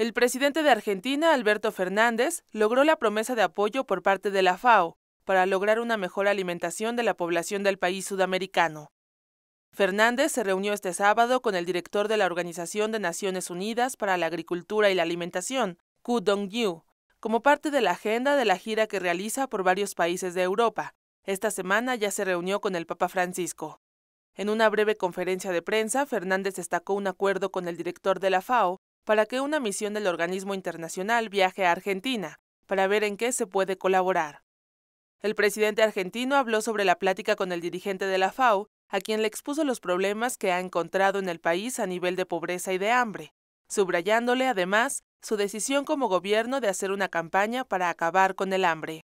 El presidente de Argentina, Alberto Fernández, logró la promesa de apoyo por parte de la FAO para lograr una mejor alimentación de la población del país sudamericano. Fernández se reunió este sábado con el director de la Organización de Naciones Unidas para la Agricultura y la Alimentación, Ku Dong-yu, como parte de la agenda de la gira que realiza por varios países de Europa. Esta semana ya se reunió con el Papa Francisco. En una breve conferencia de prensa, Fernández destacó un acuerdo con el director de la FAO para que una misión del organismo internacional viaje a Argentina para ver en qué se puede colaborar. El presidente argentino habló sobre la plática con el dirigente de la FAO, a quien le expuso los problemas que ha encontrado en el país a nivel de pobreza y de hambre, subrayándole además su decisión como gobierno de hacer una campaña para acabar con el hambre.